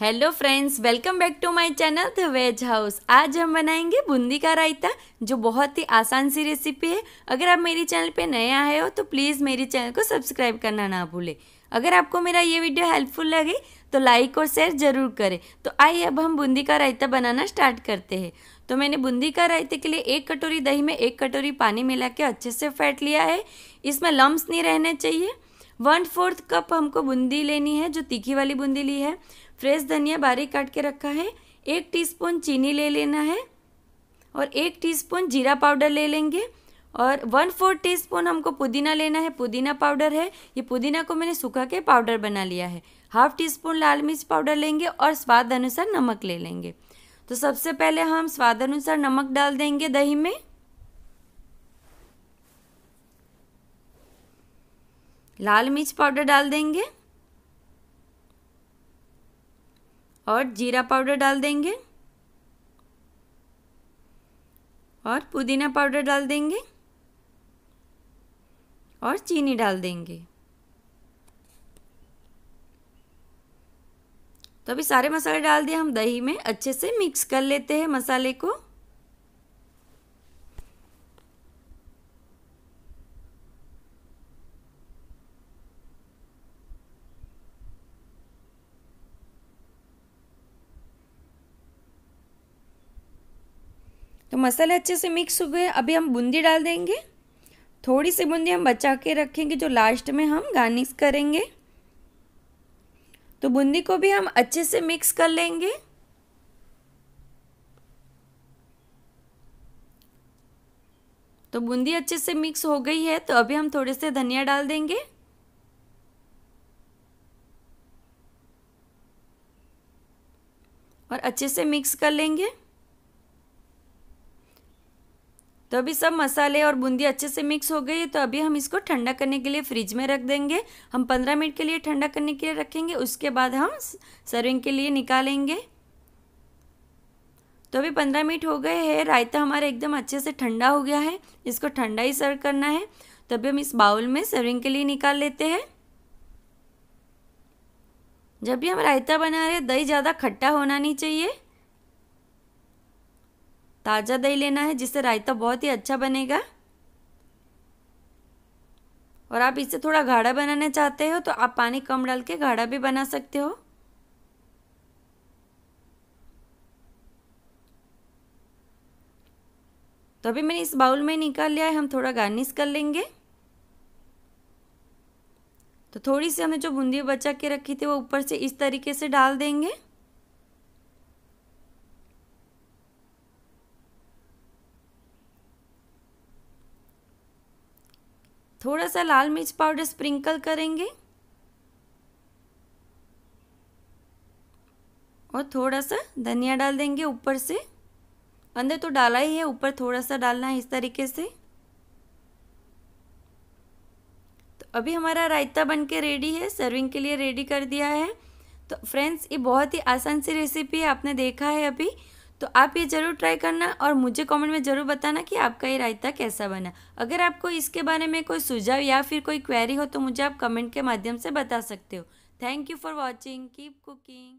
hello friends welcome back to my channel the veg house आज हम बनाएंगे बूंदी का रायता जो बहुत ही आसान सी रेसिपी है अगर आप मेरे चैनल पे नए आए हो तो प्लीज़ मेरे चैनल को सब्सक्राइब करना ना भूलें अगर आपको मेरा ये वीडियो हेल्पफुल लगे तो लाइक और शेयर ज़रूर करें तो आइए अब हम बूंदी का रायता बनाना स्टार्ट करते हैं तो मैंने बूंदी का रायते के लिए एक कटोरी दही में एक कटोरी पानी मिला के अच्छे से फेंट लिया है इसमें लम्ब नहीं रहने चाहिए वन फोर्थ कप हमको बूंदी लेनी है जो तीखी वाली बूंदी ली है फ्रेश धनिया बारीक काट के रखा है एक टीस्पून चीनी ले लेना है और एक टीस्पून जीरा पाउडर ले लेंगे और वन फोर्थ टी स्पून हमको पुदीना लेना है पुदीना पाउडर है ये पुदीना को मैंने सूखा के पाउडर बना लिया है हाफ टी स्पून लाल मिर्च पाउडर लेंगे और स्वाद अनुसार नमक ले लेंगे तो सबसे पहले हम स्वाद अनुसार नमक डाल देंगे दही में लाल मिर्च पाउडर डाल देंगे और जीरा पाउडर डाल देंगे और पुदीना पाउडर डाल देंगे और चीनी डाल देंगे तो अभी सारे मसाले डाल दिए हम दही में अच्छे से मिक्स कर लेते हैं मसाले को मसाले अच्छे से मिक्स हो गए अभी हम बूंदी डाल देंगे थोड़ी सी बूंदी हम बचा के रखेंगे जो लास्ट में हम गार्निश करेंगे तो बूंदी को भी हम अच्छे से मिक्स कर लेंगे तो बूंदी अच्छे से मिक्स हो गई है तो अभी हम थोड़े से धनिया डाल देंगे और अच्छे से मिक्स कर लेंगे तो अभी सब मसाले और बूंदी अच्छे से मिक्स हो गई है तो अभी हम इसको ठंडा करने के लिए फ्रिज में रख देंगे हम पंद्रह मिनट के लिए ठंडा करने के लिए रखेंगे उसके बाद हम सर्विंग के लिए निकालेंगे तो अभी पंद्रह मिनट हो गए हैं रायता हमारा एकदम अच्छे से ठंडा हो गया है इसको ठंडा ही सर्व करना है तो अभी हम इस बाउल में सर्विंग के लिए निकाल लेते हैं जब भी हम रायता बना रहे दही ज़्यादा खट्टा होना नहीं चाहिए ताज़ा दही लेना है जिससे रायता बहुत ही अच्छा बनेगा और आप इसे थोड़ा गाढ़ा बनाना चाहते हो तो आप पानी कम डाल के गाढ़ा भी बना सकते हो तो अभी मैंने इस बाउल में निकाल लिया है हम थोड़ा गार्निश कर लेंगे तो थोड़ी सी हमने जो बूंदी बचा के रखी थी वो ऊपर से इस तरीके से डाल देंगे थोड़ा सा लाल मिर्च पाउडर स्प्रिंकल करेंगे और थोड़ा सा धनिया डाल देंगे ऊपर से अंदर तो डाला ही है ऊपर थोड़ा सा डालना है इस तरीके से तो अभी हमारा रायता बन के रेडी है सर्विंग के लिए रेडी कर दिया है तो फ्रेंड्स ये बहुत ही आसान सी रेसिपी है आपने देखा है अभी तो आप ये ज़रूर ट्राई करना और मुझे कमेंट में ज़रूर बताना कि आपका ये रायता कैसा बना अगर आपको इसके बारे में कोई सुझाव या फिर कोई क्वेरी हो तो मुझे आप कमेंट के माध्यम से बता सकते हो thank you for watching keep cooking